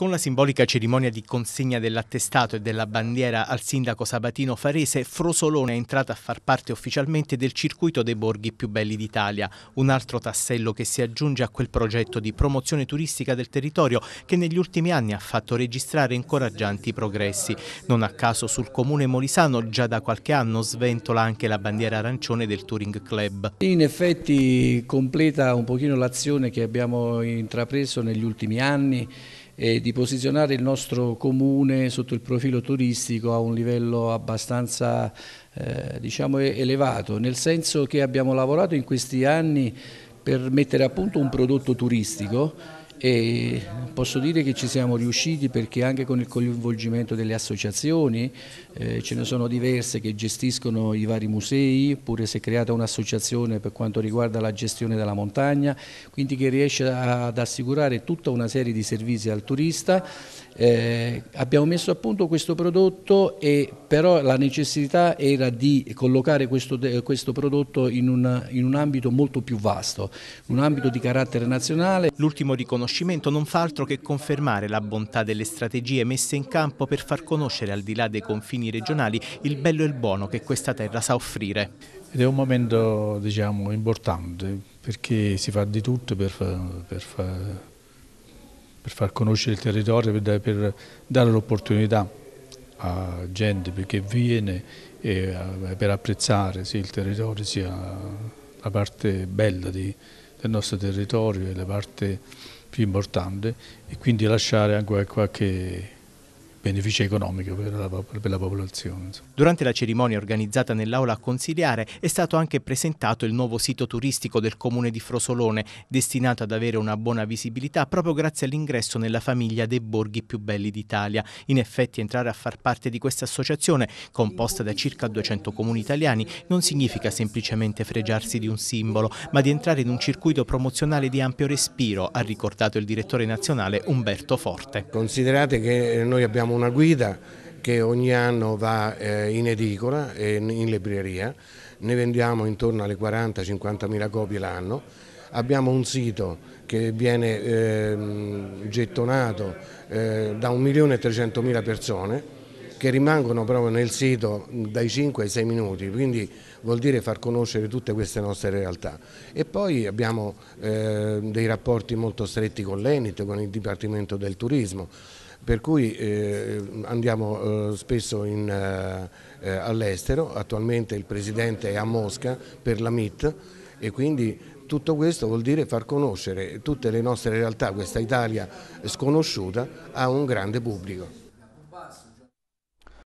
Con la simbolica cerimonia di consegna dell'attestato e della bandiera al sindaco Sabatino Farese, Frosolone è entrata a far parte ufficialmente del circuito dei borghi più belli d'Italia, un altro tassello che si aggiunge a quel progetto di promozione turistica del territorio che negli ultimi anni ha fatto registrare incoraggianti progressi. Non a caso sul comune molisano già da qualche anno sventola anche la bandiera arancione del Touring Club. In effetti completa un pochino l'azione che abbiamo intrapreso negli ultimi anni e di posizionare il nostro comune sotto il profilo turistico a un livello abbastanza eh, diciamo elevato, nel senso che abbiamo lavorato in questi anni per mettere a punto un prodotto turistico e posso dire che ci siamo riusciti perché anche con il coinvolgimento delle associazioni, eh, ce ne sono diverse che gestiscono i vari musei, oppure si è creata un'associazione per quanto riguarda la gestione della montagna, quindi che riesce ad assicurare tutta una serie di servizi al turista eh, abbiamo messo a punto questo prodotto e però la necessità era di collocare questo, eh, questo prodotto in, una, in un ambito molto più vasto, un ambito di carattere nazionale. L'ultimo riconoscimento non fa altro che confermare la bontà delle strategie messe in campo per far conoscere al di là dei confini regionali il bello e il buono che questa terra sa offrire. Ed è un momento diciamo, importante perché si fa di tutto per, per, per far conoscere il territorio, per, per dare l'opportunità a gente che viene e, eh, per apprezzare sia il territorio sia la parte bella di, del nostro territorio e la parte più importante e quindi lasciare anche qualche benefici economici per la, per la popolazione. Insomma. Durante la cerimonia organizzata nell'aula consiliare è stato anche presentato il nuovo sito turistico del comune di Frosolone, destinato ad avere una buona visibilità proprio grazie all'ingresso nella famiglia dei borghi più belli d'Italia. In effetti entrare a far parte di questa associazione, composta da circa 200 comuni italiani, non significa semplicemente fregiarsi di un simbolo, ma di entrare in un circuito promozionale di ampio respiro, ha ricordato il direttore nazionale Umberto Forte. Considerate che noi abbiamo abbiamo una guida che ogni anno va eh, in edicola e in libreria, ne vendiamo intorno alle 40-50 mila copie l'anno, abbiamo un sito che viene eh, gettonato eh, da mila persone che rimangono proprio nel sito dai 5 ai 6 minuti, quindi vuol dire far conoscere tutte queste nostre realtà. E poi abbiamo eh, dei rapporti molto stretti con l'ENIT, con il Dipartimento del Turismo, per cui eh, andiamo eh, spesso eh, eh, all'estero, attualmente il Presidente è a Mosca per la MIT e quindi tutto questo vuol dire far conoscere tutte le nostre realtà, questa Italia sconosciuta, a un grande pubblico.